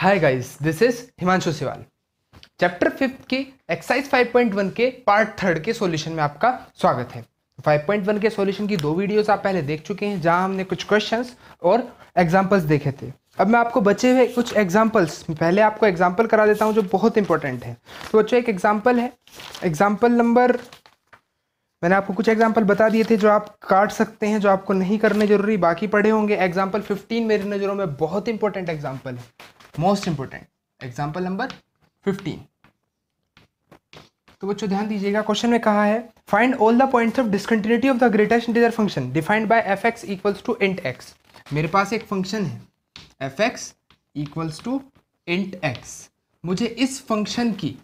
hi guys this is Himanshu Siwal chapter fifth के exercise 5.1 के part third के सॉल्यूशन में आपका स्वागत है 5.1 के सॉल्यूशन की दो वीडियोस आप पहले देख चुके हैं जहां हमने कुछ क्वेश्चंस और एग्जांपल्स देखे थे अब मैं आपको बचे हुए कुछ एग्जाम्पल्स पहले आपको एग्जाम्पल करा देता हूँ जो बहुत इंपॉर्टेंट है तो बच्चों एक एग्जाम्पल है एग्जाम्पल नंबर मैंने आपको कुछ एग्जाम्पल बता दिए थे जो आप काट सकते हैं जो आपको नहीं करने जरूरी बाकी पढ़े होंगे एग्जाम्पल 15 मेरी नज़रों में बहुत इंपॉर्टेंट एग्जाम्पल है most important example number fifteen तो बच्चों ध्यान दीजिएगा क्वेश्चन में कहा है find all the points of discontinuity of the greatest integer function defined by f x equals to int x मेरे पास एक फंक्शन है f x equals to int x मुझे इस फंक्शन की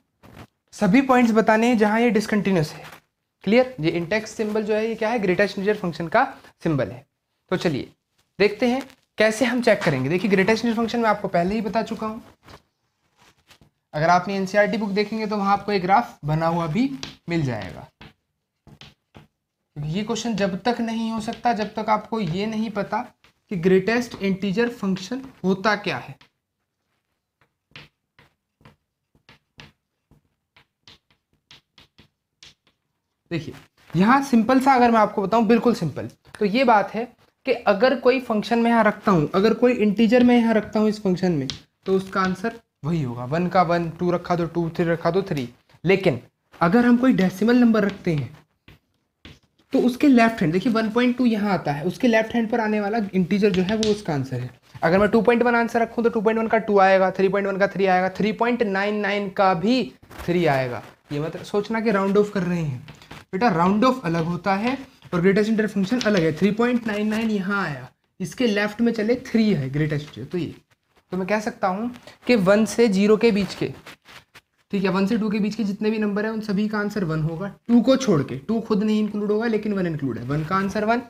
सभी पॉइंट्स बताने हैं जहां ये डिस्कंटिन्यूस है क्लियर ये इंटेक्स सिंबल जो है ये क्या है ग्रेटेस्ट इंटीजर फंक्शन का सिंबल है तो चलिए देखते हैं कैसे हम चेक करेंगे देखिए ग्रेटेस्ट न्यूज फंक्शन में आपको पहले ही बता चुका हूँ अगर आपने एनसीईआरटी बुक e देखेंगे तो वहां आपको एक ग्राफ बना हुआ भी मिल जाएगा ये क्वेश्चन जब तक नहीं हो सकता जब तक आपको ये नहीं पता कि ग्रेटेस्ट इंटीजर फंक्शन होता क्या है देखिए यहां सिंपल सा अगर मैं आपको बताऊं बिल्कुल सिंपल तो ये बात है कि अगर कोई फंक्शन में यहाँ रखता हूँ अगर कोई इंटीजर में यहाँ रखता हूँ इस फंक्शन में तो उसका आंसर वही होगा वन का वन टू रखा दो टू थ्री रखा दो थ्री लेकिन अगर हम कोई डेसिमल नंबर रखते हैं तो उसके लेफ्ट हैंड देखिए 1.2 पॉइंट टू यहाँ आता है उसके लेफ्ट हैंड पर आने वाला इंटीजर जो है वो उसका आंसर है अगर मैं 2.1 आंसर रखूँ तो 2.1 का 2 आएगा 3.1 का 3 आएगा 3.99 का भी 3 आएगा ये मतलब सोचना कि राउंड ऑफ कर रहे हैं बेटा राउंड ऑफ अलग होता है और ग्रेटेस्ट इंटर फंक्शन अलग है थ्री पॉइंट नाइन नाइन यहाँ आया इसके लेफ्ट में चले थ्री है ग्रेटेस्ट तो ये तो मैं कह सकता हूँ कि वन से जीरो के बीच के ठीक है वन से टू के बीच के जितने भी नंबर हैं उन सभी का आंसर वन होगा टू को छोड़ के टू खुद नहीं इंक्लूड होगा लेकिन वन इंक्लूड है वन का आंसर वन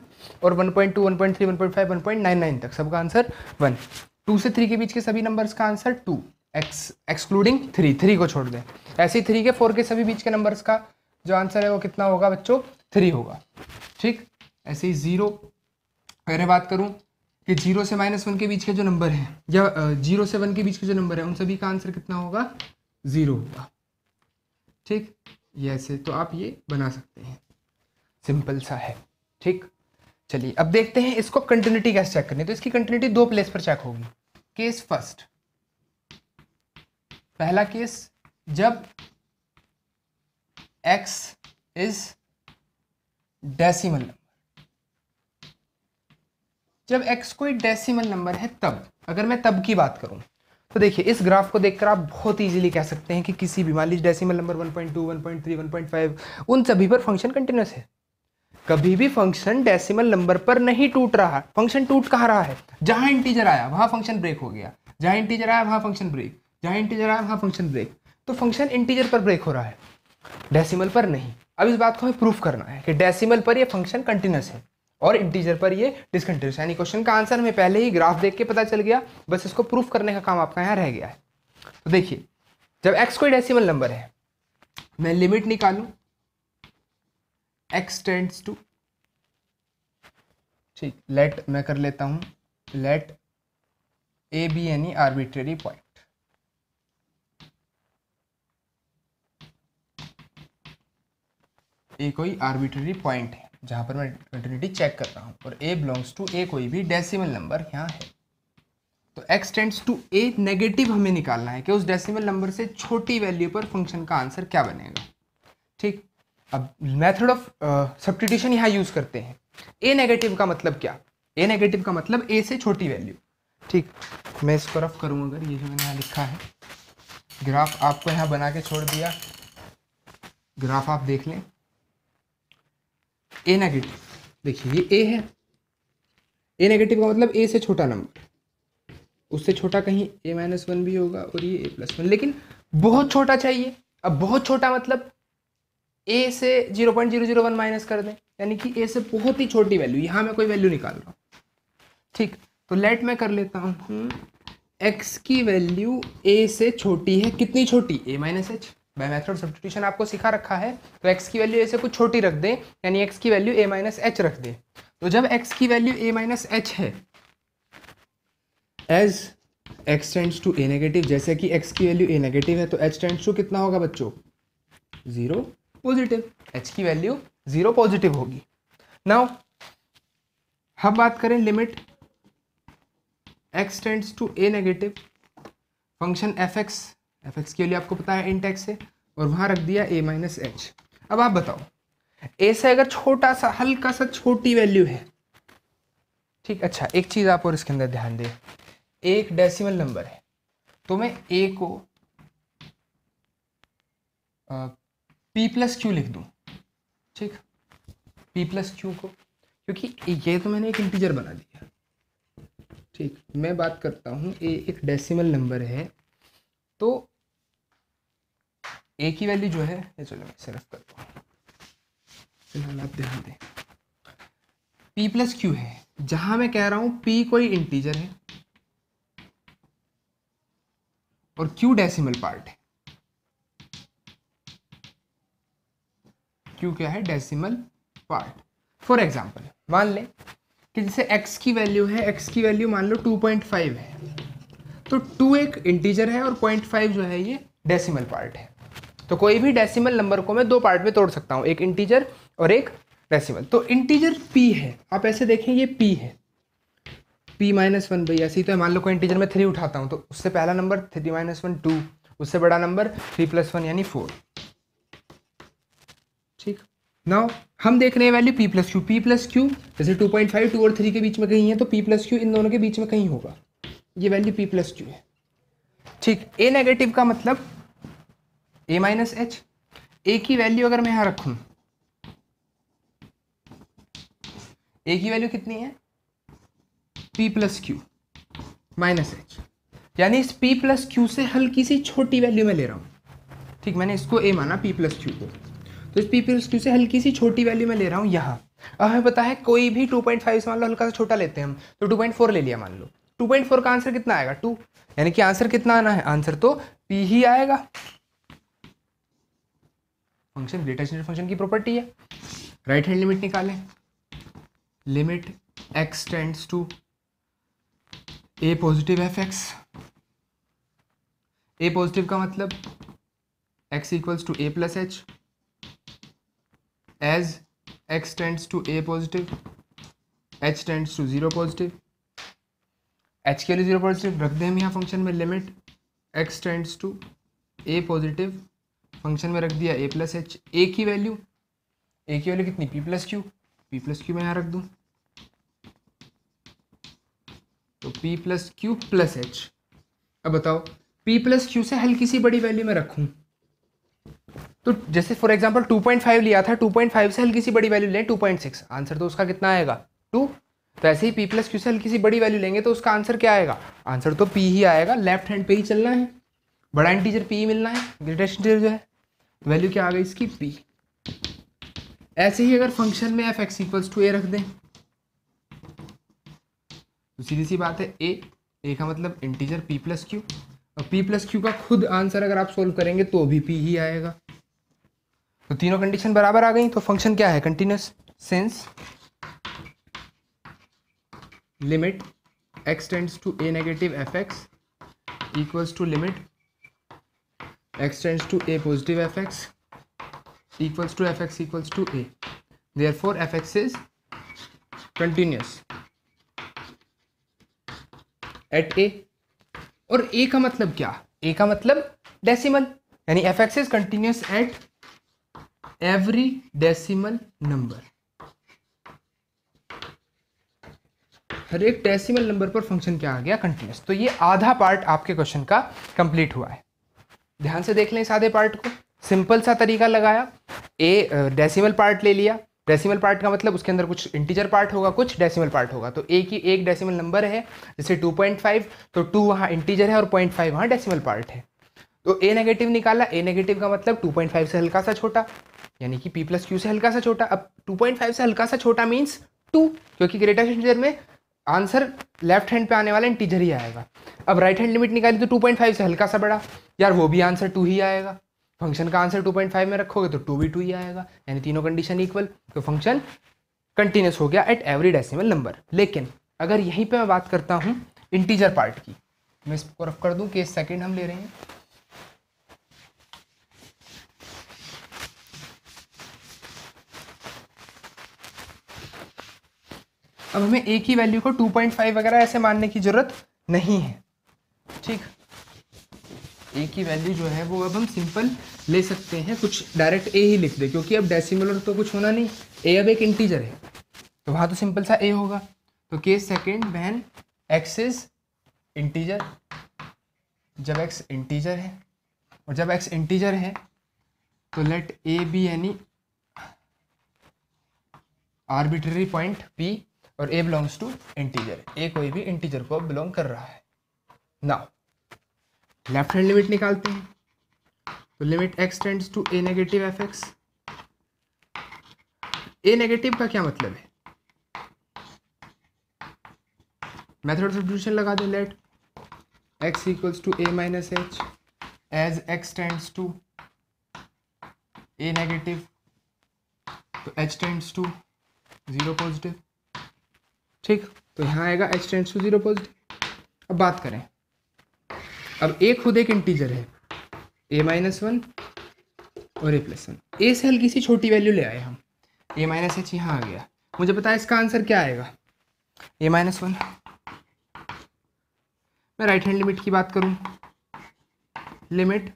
और one point two one point three one point five one point nine nine तक सबका आंसर वन टू से थ्री के बीच के सभी नंबर्स का answer two x excluding three three को छोड़ दें ऐसे ही थ्री के फोर के सभी बीच के नंबर्स का जो आंसर है वो कितना होगा बच्चों थ्री होगा ठीक ऐसे ही ज़ीरो अगर मैं बात करूँ कि जीरो से माइनस वन के बीच के जो नंबर हैं या जीरो से वन के बीच के जो नंबर हैं उन सभी का आंसर कितना होगा ज़ीरो होगा ठीक ये ऐसे तो आप ये बना सकते हैं सिंपल सा है ठीक चलिए अब देखते हैं इसको कंटिन्यूटी कैसे चेक करनी तो इसकी कंटिन्यूटी दो प्लेस पर चेक होगी केस फर्स्ट पहला केस जब एक्स इज डेसिमल नंबर जब एक्स कोई डेसिमल नंबर है तब अगर मैं तब की बात करूं तो देखिए इस ग्राफ को देखकर आप बहुत इजीली कह सकते हैं कि किसी भी मान लीजिए डेसिमल नंबर 1.2, 1.3, 1.5 उन सभी पर फंक्शन कंटिन्यूस है कभी भी फंक्शन डेसिमल नंबर पर नहीं टूट रहा फंक्शन टूट कहा रहा है जहां इंटीजर आया वहां फंक्शन ब्रेक हो गया जहां इंटीजर आया वहां फंक्शन ब्रेक जहां इंटीजर आया वहां फंक्शन ब्रेक तो फंक्शन इंटीजर पर ब्रेक हो रहा है डेसिमल पर नहीं अब इस बात को हमें प्रूफ करना है कि डेसिमल पर ये फंक्शन कंटिन्यूस है और इंटीजर पर ये डिसकंटिन्यूस यानी क्वेश्चन का आंसर हमें पहले ही ग्राफ देख के पता चल गया बस इसको प्रूफ करने का काम आपका यहाँ रह गया है तो देखिए जब एक्स कोई डेसिमल नंबर है मैं लिमिट निकालू एक्स टेंड्स टू ठीक लेट मैं कर लेता हूँ लेट ए बी यानी आर्बिट्रेरी पॉइंट ए कोई आर्बिट्ररी पॉइंट है जहाँ पर मैं कंटिन्यूटी चेक कर रहा हूँ और ए बिलोंग्स टू ए कोई भी डेसिमल नंबर यहाँ है तो x tends to a negative हमें निकालना है कि उस डेसिमल नंबर से छोटी वैल्यू पर फंक्शन का आंसर क्या बनेगा ठीक अब मेथड ऑफ सब्टिट्यूशन यहाँ यूज़ करते हैं ए नेगेटिव का मतलब क्या ए नेगेटिव का मतलब ए से छोटी वैल्यू ठीक मैं इसको रफ करूँगा अगर ये जो मैंने यहाँ लिखा है ग्राफ आपको यहाँ बना के छोड़ दिया ग्राफ आप देख लें ए नेगेटिव देखिए ये ए है ए नेगेटिव का मतलब ए से छोटा नंबर उससे छोटा कहीं ए माइनस वन भी होगा और ये ए प्लस वन लेकिन बहुत छोटा चाहिए अब बहुत छोटा मतलब ए से zero point zero zero one minus कर दें यानी कि ए से बहुत ही छोटी वैल्यू यहाँ मैं कोई वैल्यू निकाल रहा हूँ ठीक तो लेट मैं कर लेता हूँ एक्स की वैल्यू ए से छोटी है कितनी छोटी a minus h by method substitution आपको सिखा रखा है तो एक्स की वैल्यू ऐसे कुछ छोटी रख दें यानी एक्स की वैल्यू ए माइनस एच रख दें तो जब एक्स की वैल्यू ए माइनस एच है as x tends to a negative जैसे कि एक्स की वैल्यू ए नेगेटिव है तो एच टेंड्स टू कितना होगा बच्चों ज़ीरो पॉजिटिव एच की वैल्यू ज़ीरो पॉजिटिव होगी नाउ हम बात करें limit x tends to a negative function F x F x की वैल्यू आपको पता है इंटेक्स है और वहाँ रख दिया ए माइनस एच अब आप बताओ ए से अगर छोटा सा हल्का सा छोटी वैल्यू है ठीक अच्छा एक चीज़ आप और इसके अंदर ध्यान दें एक डेसिमल नंबर है तो मैं ए को पी प्लस क्यू लिख दूँ ठीक पी प्लस क्यू को क्योंकि ये तो मैंने एक इंटीजर बना दिया ठीक मैं बात करता हूँ ए एक डेसिमल नंबर है तो ए की वैल्यू जो है ये चलो मैं सिर्फ करता हूँ फिलहाल आप ध्यान दें पी प्लस क्यू है जहां मैं कह रहा हूं पी कोई इंटीजर है और क्यू डेसिमल पार्ट है क्यू क्या है डेसिमल पार्ट फॉर एग्जाम्पल मान लें कि जैसे एक्स की वैल्यू है एक्स की वैल्यू मान लो टू पॉइंट फाइव है तो टू एक इंटीजर है और पॉइंट फाइव जो है ये डेसिमल पार्ट है तो कोई भी डेसिमल नंबर को मैं दो पार्ट में तोड़ सकता हूँ एक इंटीजर और एक डेसिमल तो इंटीजर पी है आप ऐसे देखें ये पी है पी माइनस वन भाई ऐसे ही तो मान लो कोई इंटीजर में थ्री उठाता हूँ तो उससे पहला number three minus one two उससे बड़ा नंबर थ्री प्लस वन यानी फोर ठीक नाउ हम देख रहे हैं value p plus q p plus q जैसे टू पॉइंट फाइव टू और थ्री के बीच में कहीं है तो पी प्लस क्यू इन दोनों के बीच में कहीं होगा ये वैल्यू पी प्लस क्यू है ठीक ए नेगेटिव का मतलब ए माइनस एच ए की वैल्यू अगर मैं यहां रखू ए की वैल्यू कितनी है p plus q minus h यानी इस पी प्लस क्यू से हल्की सी छोटी वैल्यू में ले रहा हूं ठीक मैंने इसको ए माना पी प्लस क्यू को तो इस पी प्लस क्यू से हल्की सी छोटी वैल्यू में ले रहा हूं यहां अब हमें पता है कोई भी 2.5 से मान लो हल्का सा छोटा लेते हैं हम तो 2.4 ले लिया मान लो 2.4 का आंसर कितना आएगा 2 यानी कि आंसर कितना आना है आंसर तो पी ही आएगा फंक्शन ग्रेटर स्टैंडर्ड फंक्शन की प्रॉपर्टी है राइट हैंड लिमिट निकालें limit x tends to A positive F x a positive का मतलब x equals to A plus h as x tends to A positive h tends to zero positive h के लिए zero positive रख दें हम यहाँ function में limit x tends to A positive function में रख दिया ए प्लस एच ए की वैल्यू ए की वैल्यू कितनी p plus q p plus q मैं यहाँ रख दूँ तो p plus q plus h अब बताओ पी प्लस क्यू से हल्की सी बड़ी वैल्यू में रखूँ तो जैसे for example two point five लिया था टू पॉइंट फाइव से हल्की सी बड़ी वैल्यू लें टू पॉइंट सिक्स आंसर तो उसका कितना आएगा टू तो ऐसे ही पी प्लस क्यू से हल्की सी बड़ी वैल्यू लेंगे तो उसका आंसर क्या आएगा आंसर तो पी ही आएगा लेफ्ट हैंड पे ही चलना है बड़ा इंटीजर पी मिलना है ग्रेटेस्ट इंटीजर जो है वैल्यू क्या आ गई इसकी पी ऐसे ही अगर फंक्शन में f x equals to a रख दें तो सीधी सी बात है ए ए का मतलब इंटीजर पी प्लस क्यू और पी प्लस क्यू का खुद आंसर अगर आप सोल्व करेंगे तो भी पी ही आएगा तो तीनों कंडीशन बराबर आ गई तो फंक्शन क्या है continuous since limit x tends to a negative f x equals to limit x tends to a positive fx equals to fx equals to a therefore fx is continuous at a और a का मतलब क्या ए का मतलब decimal यानी f x is continuous at every decimal number हर एक decimal number पर फंक्शन क्या आ गया कंटिन्यूस तो ये आधा पार्ट आपके क्वेश्चन का कंप्लीट हुआ है ध्यान से देख लें सादे पार्ट को सिंपल सा तरीका लगाया ए डेसिमल पार्ट ले लिया डेसिमल पार्ट का मतलब उसके अंदर कुछ इंटीजर पार्ट होगा कुछ डेसिमल पार्ट होगा तो ए की एक डेसिमल नंबर है जैसे 2.5 तो 2 वहाँ इंटीजर है और 0.5 वहाँ डेसीमल पार्ट है तो ए नेगेटिव निकाला ए नेगेटिव का मतलब 2.5 से हल्का सा छोटा यानी कि पी प्लस क्यू से हल्का सा छोटा अब 2.5 से हल्का सा छोटा मीन्स टू क्योंकि ग्रेटेस्ट इंटीजर में आंसर लेफ्ट हैंड पे आने वाला इंटीजर ही आएगा अब राइट हैंड लिमिट निकाली तो 2.5 से हल्का सा बड़ा यार वो भी आंसर टू ही आएगा फंक्शन का आंसर 2.5 में रखोगे तो टू भी टू ही आएगा यानी तीनों कंडीशन इक्वल तो फंक्शन कंटिन्यूस हो गया एट एवरी डेसिमल नंबर लेकिन अगर यहीं पे मैं बात करता हूँ इंटीजर पार्ट की मैं इसको रफ कर दूँ कि सेकेंड हम ले रहे हैं अब हमें एक ही वैल्यू को 2.5 वगैरह ऐसे मानने की ज़रूरत नहीं है ठीक ए की वैल्यू जो है वो अब हम सिंपल ले सकते हैं कुछ डायरेक्ट ए ही लिख दे क्योंकि अब डेसिमल और तो कुछ होना नहीं ए अब एक इंटीजर है तो वहाँ तो सिंपल सा ए होगा तो के second when x is integer जब एक्स इंटीजर है और जब एक्स इंटीजर है तो let a be any arbitrary point p और a belongs to integer a कोई भी इंटीजर को बिलोंग कर रहा है नाउ लेफ्ट हैंड लिमिट निकालते हैं तो limit x tends to a negative f x a negative का क्या मतलब है मेथड ऑफ सब्सटीट्यूशन लगा दें let x equals to a minus h as x tends to a negative तो h tends to zero positive ठीक तो यहाँ आएगा h tends to zero positive अब बात करें अब ए खुद एक इंटीजर है ए माइनस वन और ए प्लस वन ए से हल्की सी छोटी वैल्यू ले आए हम ए माइनस एच यहाँ आ गया मुझे पता है इसका आंसर क्या आएगा ए माइनस वन मैं राइट हैंड लिमिट की बात करूँ limit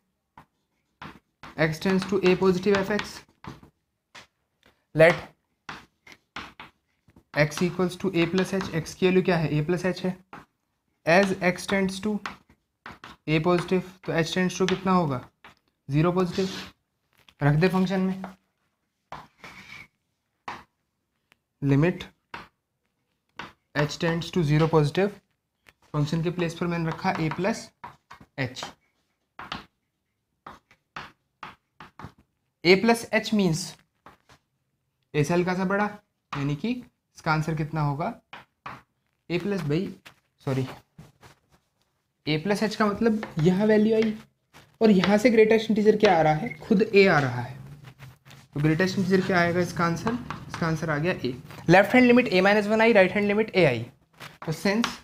X tends to A positive F X let x equals to A plus H X की वैल्यू क्या है ए प्लस एच है as X to A positive तो H tends to कितना होगा ज़ीरो पॉजिटिव रख दे फंक्शन में limit H tends to zero positive function के प्लेस पर मैंने रखा A plus H A plus H means A से हल्का सा बड़ा यानी कि इसका आंसर कितना होगा A plus by sorry A plus H का मतलब यह वैल्यू आई और यहाँ से ग्रेटेस्ट इंटीजर क्या आ रहा है खुद ए आ रहा है तो ग्रेटेस्ट इंटीजर क्या आएगा इसका आंसर इसका आंसर आ गया A left hand limit A minus one I right hand limit A I तो sense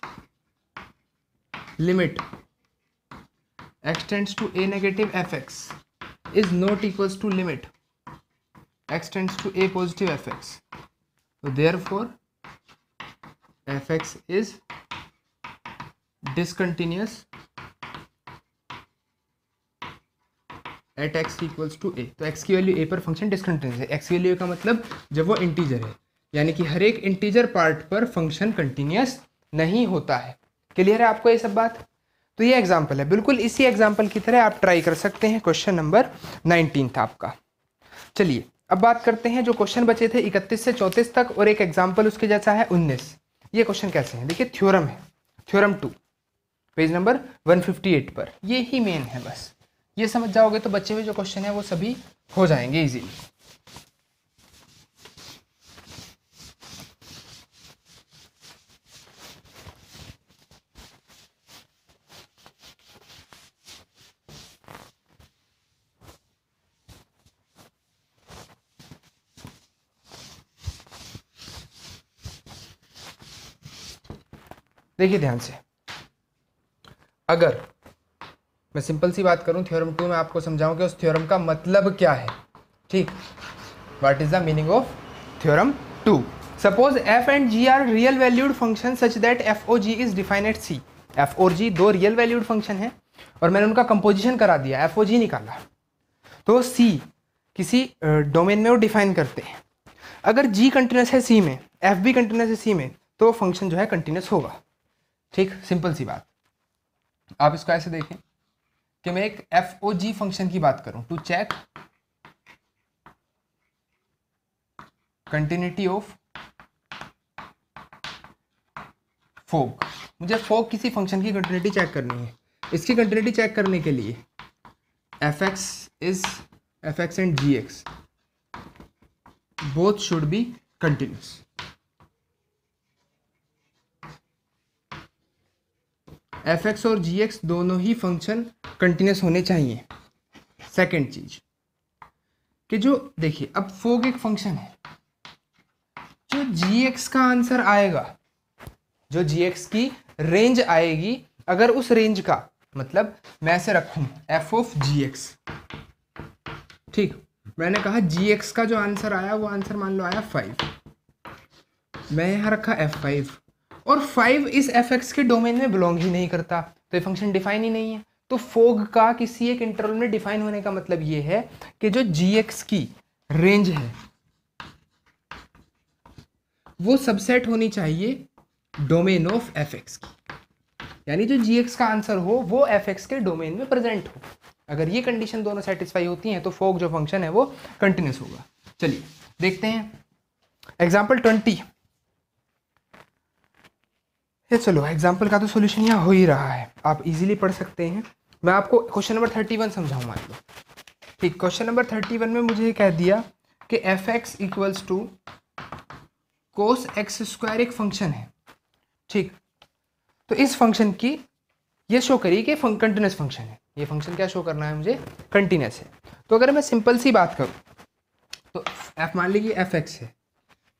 limit x tends to a negative fx is not equals to limit to A positive F X fx so F x is discontinuous at X equals to A तो X की value A पर function discontinuous है X की value का मतलब जब वो integer है यानी कि हर एक इंटीजर पार्ट पर फंक्शन कंटिन्यूस नहीं होता है क्लियर है आपको ये सब बात तो ये एग्जाम्पल है बिल्कुल इसी एग्जाम्पल की तरह आप ट्राई कर सकते हैं क्वेश्चन नंबर नाइनटीन था आपका चलिए अब बात करते हैं जो क्वेश्चन बचे थे इकतीस से चौंतीस तक और एक एग्जाम्पल उसके जैसा है उन्नीस ये क्वेश्चन कैसे हैं देखिए थ्योरम है थ्योरम टू पेज नंबर 158 पर ये ही मेन है बस ये समझ जाओगे तो बच्चे में जो क्वेश्चन है वो सभी हो जाएंगे इजीली देखिए ध्यान से अगर मैं सिंपल सी बात करूं थ्योरम टू में आपको समझाऊं कि उस थ्योरम का मतलब क्या है ठीक what is the meaning of theorem two suppose F and G R real valued function such that F O G is define C F O G दो रियल वैल्यूड फंक्शन है और मैंने उनका कंपोजिशन करा दिया एफ ओ जी निकाला तो सी किसी डोमेन में वो डिफाइन करते हैं अगर जी कंटिन्यूस है सी में एफ भी कंटिन्यूस है सी में तो फंक्शन जो है कंटिन्यूस होगा ठीक सिंपल सी बात आप इसको ऐसे देखें कि मैं एक एफ ओ जी फंक्शन की बात करूं to check continuity of fog मुझे फोक किसी फंक्शन की कंटिन्यूटी चेक करनी है इसकी कंटिन्यूटी चेक करने के लिए F x is F X and G X both should be continuous F X और जी एक्स दोनों ही फंक्शन कंटिन्यूस होने चाहिए सेकेंड चीज कि जो देखिए अब फोग एक फंक्शन है जो जी एक्स का आंसर आएगा जो जी एक्स की रेंज आएगी अगर उस रेंज का मतलब मैं ऐसे रखूं एफ ऑफ जी एक्स ठीक मैंने कहा जी एक्स का जो आंसर आया वो आंसर मान लो आया फाइव मैं यहां रखा एफ फाइव और फाइव इस एफ एक्स के डोमेन में बिलोंग ही नहीं करता तो ये फंक्शन डिफाइन ही नहीं है तो फोग का किसी एक इंटरवल में डिफाइन होने का मतलब ये है कि जो जी एक्स की रेंज है वो सबसेट होनी चाहिए डोमेन ऑफ एफ एक्स की यानी जो जी एक्स का आंसर हो वो एफ एक्स के डोमेन में प्रेजेंट हो अगर ये कंडीशन दोनों सेटिस्फाई होती हैं तो फोक जो फंक्शन है वो कंटिन्यूस होगा चलिए देखते हैं एग्जाम्पल ट्वेंटी ये चलो एग्जाम्पल का तो सोल्यूशन यहाँ हो ही रहा है आप इजीली पढ़ सकते हैं मैं आपको क्वेश्चन नंबर थर्टी वन समझाऊंगा ठीक क्वेश्चन नंबर थर्टी वन में मुझे कह दिया कि F x equals to cos X square एक फंक्शन है ठीक तो इस फंक्शन की ये शो करिए कि कंटिन्यूस फंक्शन है ये फंक्शन क्या शो करना है मुझे कंटिन्यूस है तो अगर मैं सिंपल सी बात करूँ तो एफ मान लीजिए एफ एक्स है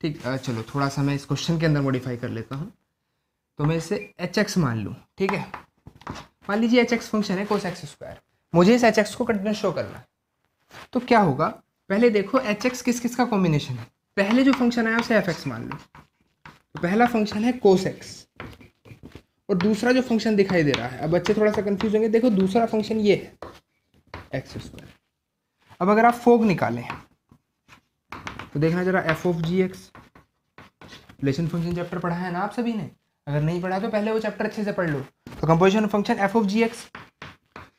ठीक चलो थोड़ा सा मैं इस क्वेश्चन के अंदर मॉडिफाई कर लेता हूँ तो मैं इसे एच एक्स मान लूँ ठीक है मान लीजिए एच एक्स फंक्शन है कोस एक्स स्क्वायर मुझे इस एच एक्स को कंटिन्यू शो करना तो क्या होगा पहले देखो एच एक्स किस किस का कॉम्बिनेशन है पहले जो फंक्शन आया उसे एफ एक्स मान लो तो पहला फंक्शन है कोस एक्स और दूसरा जो फंक्शन दिखाई दे रहा है अब बच्चे थोड़ा सा कन्फ्यूज होंगे देखो दूसरा फंक्शन ये है एक्स स्क्वायर अब अगर आप फोग निकालें तो देखना जरा F of G X relation function chapter पढ़ा है ना आप सभी ने अगर नहीं पढ़ा तो पहले वो चैप्टर अच्छे से पढ़ लो तो composition function F of G X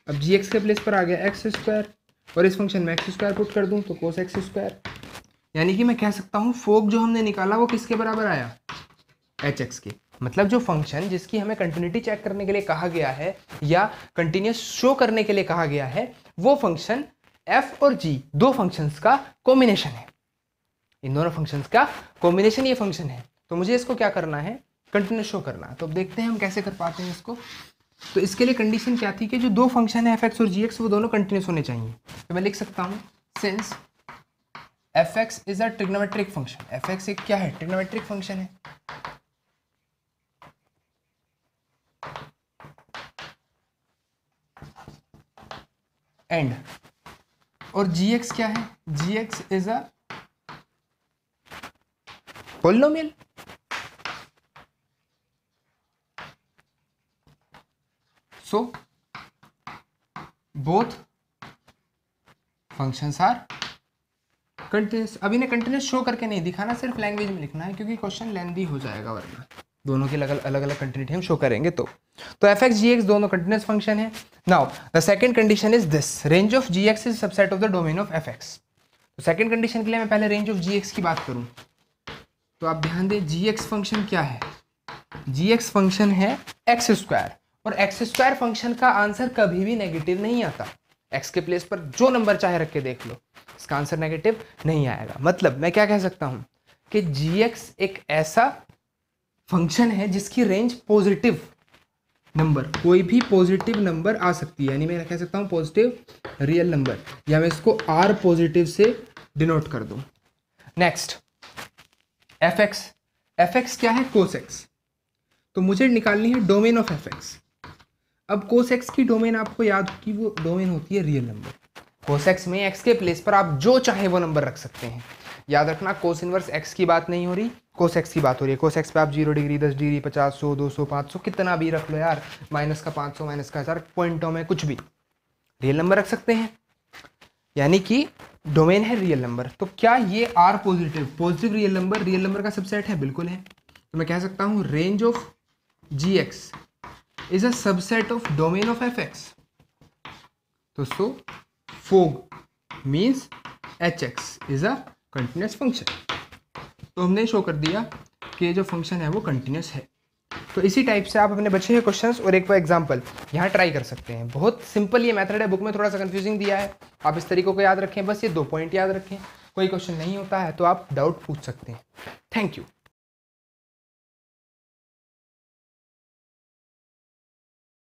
अब जी एक्स के प्लेस पर आ गया एक्स स्क्वायर और इस फंक्शन में एक्स स्क्वायर पुट कर दूँ तो कोस एक्स स्क्वायर यानी कि मैं कह सकता हूँ फोक जो हमने निकाला वो किसके बराबर आया एच एक्स के मतलब जो फंक्शन जिसकी हमें कंटिन्यूटी चेक करने के लिए कहा गया है या कंटिन्यूस शो करने के लिए कहा गया है वो फंक्शन एफ और जी दो फंक्शंस का कॉम्बिनेशन है इन दोनों फंक्शंस का कॉम्बिनेशन ये फंक्शन है तो मुझे इसको क्या करना है कंटिन्यू शो करना तो अब देखते हैं हम कैसे कर पाते हैं इसको तो इसके लिए कंडीशन क्या थी कि जो दो फंक्शन है एफ एक्स और जी एक्स वो दोनों कंटिन्यूस होने चाहिए तो मैं लिख सकता हूँ since F X is a trigonometric function F X एक क्या है ट्रिग्नोमेट्रिक फंक्शन है एंड और जी एक्स क्या है G X is a polynomial So both functions are continuous अभी इन्हें continuous show करके नहीं दिखाना सिर्फ लैंग्वेज में लिखना है क्योंकि क्वेश्चन लेंदी हो जाएगा वरना दोनों के अलग अलग अलग कंटिन्यूटी हम शो करेंगे तो तो एफ एक्स जी एक्स दोनों कंटिन्यूस फंक्शन है now the second condition is this range of G X is subset of the domain of F X तो सेकंड कंडीशन के लिए मैं पहले रेंज ऑफ जी एक्स की बात करूं तो आप ध्यान दें जी एक्स फंक्शन क्या है जी एक्स फंक्शन है एक्स स्क्वायर और एक्स स्क्वायर फंक्शन का आंसर कभी भी नेगेटिव नहीं आता एक्स के प्लेस पर जो नंबर चाहे रख के देख लो इसका आंसर नेगेटिव नहीं आएगा मतलब मैं क्या कह सकता हूँ कि जी एक्स एक ऐसा फंक्शन है जिसकी रेंज पॉजिटिव नंबर कोई भी पॉजिटिव नंबर आ सकती है यानी मैं कह सकता हूँ पॉजिटिव रियल नंबर या मैं इसको आर पॉजिटिव से डिनोट कर दूँ next F x F X क्या है कोसेक्स तो मुझे निकालनी है डोमेन ऑफ एफ एक्स अब कोसेक्स की डोमेन आपको याद हो कि वो डोमेन होती है रियल नंबर कोसेक्स में एक्स के प्लेस पर आप जो चाहे वो नंबर रख सकते हैं याद रखना कोस इनवर्स एक्स की बात नहीं हो रही कोसेक्स की बात हो रही है एक्स पे आप जीरो डिग्री दस डिग्री पचास सौ दो सौ पाँच सौ कितना भी रख लो यार माइनस का पाँच सौ माइनस का हज़ार पॉइंटों में कुछ भी रियल नंबर रख सकते हैं यानी कि डोमेन है रियल नंबर तो क्या ये R positive positive real number real number का सबसेट है बिल्कुल है तो मैं कह सकता हूँ range of G X is a subset of domain of F X दोस्तों fog means H X is a continuous function तो हमने शो कर दिया कि जो फंक्शन है वो कंटिन्यूस है तो इसी टाइप से आप अपने बच्चे के क्वेश्चंस और एक एग्जांपल यहाँ ट्राई कर सकते हैं बहुत सिंपल ये मेथड है बुक में थोड़ा सा कंफ्यूजिंग दिया है आप इस तरीकों को याद रखें बस ये दो पॉइंट याद रखें कोई क्वेश्चन नहीं होता है तो आप डाउट पूछ सकते हैं थैंक यू